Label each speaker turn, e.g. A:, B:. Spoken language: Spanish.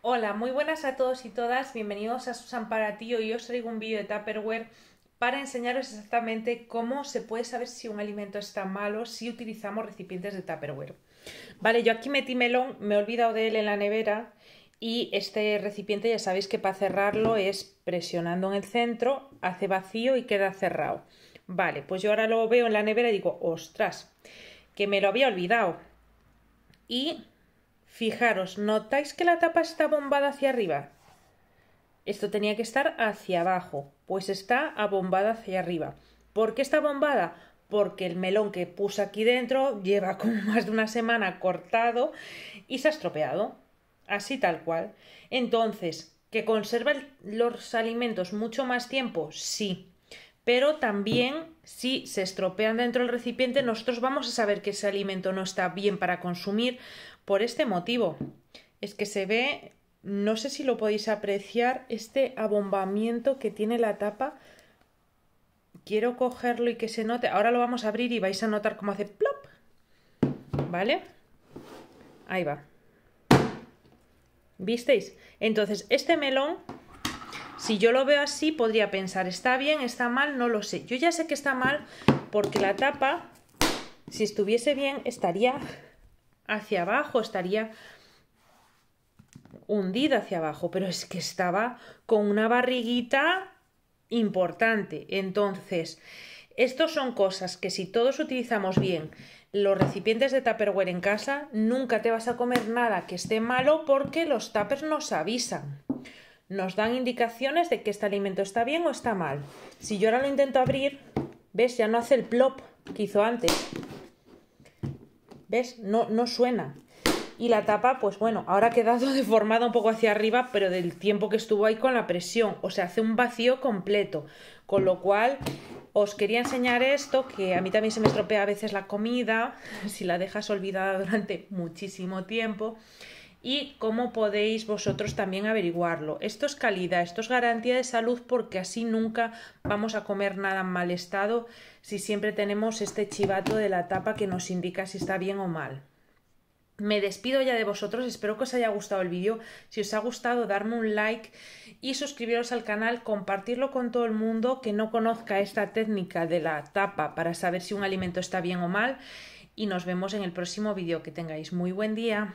A: Hola, muy buenas a todos y todas, bienvenidos a Susan para ti. Hoy os traigo un vídeo de Tupperware para enseñaros exactamente cómo se puede saber si un alimento está malo si utilizamos recipientes de Tupperware. Vale, yo aquí metí melón, me he olvidado de él en la nevera y este recipiente ya sabéis que para cerrarlo es presionando en el centro, hace vacío y queda cerrado. Vale, pues yo ahora lo veo en la nevera y digo, ostras, que me lo había olvidado. Y Fijaros, ¿notáis que la tapa está bombada hacia arriba? Esto tenía que estar hacia abajo, pues está abombada hacia arriba. ¿Por qué está bombada? Porque el melón que puse aquí dentro lleva como más de una semana cortado y se ha estropeado. Así tal cual. Entonces, ¿que conserva los alimentos mucho más tiempo? Sí pero también si se estropean dentro del recipiente, nosotros vamos a saber que ese alimento no está bien para consumir por este motivo. Es que se ve, no sé si lo podéis apreciar, este abombamiento que tiene la tapa. Quiero cogerlo y que se note. Ahora lo vamos a abrir y vais a notar cómo hace plop. ¿Vale? Ahí va. ¿Visteis? Entonces, este melón si yo lo veo así, podría pensar, está bien, está mal, no lo sé. Yo ya sé que está mal porque la tapa, si estuviese bien, estaría hacia abajo, estaría hundida hacia abajo, pero es que estaba con una barriguita importante. Entonces, estos son cosas que si todos utilizamos bien los recipientes de Tupperware en casa, nunca te vas a comer nada que esté malo porque los tapers nos avisan nos dan indicaciones de que este alimento está bien o está mal. Si yo ahora lo intento abrir, ¿ves? Ya no hace el plop que hizo antes. ¿Ves? No, no suena. Y la tapa, pues bueno, ahora ha quedado deformada un poco hacia arriba, pero del tiempo que estuvo ahí con la presión. O sea, hace un vacío completo. Con lo cual, os quería enseñar esto, que a mí también se me estropea a veces la comida, si la dejas olvidada durante muchísimo tiempo y cómo podéis vosotros también averiguarlo. Esto es calidad, esto es garantía de salud porque así nunca vamos a comer nada en mal estado si siempre tenemos este chivato de la tapa que nos indica si está bien o mal. Me despido ya de vosotros, espero que os haya gustado el vídeo. Si os ha gustado, darme un like y suscribiros al canal, compartirlo con todo el mundo que no conozca esta técnica de la tapa para saber si un alimento está bien o mal. Y nos vemos en el próximo vídeo. Que tengáis muy buen día.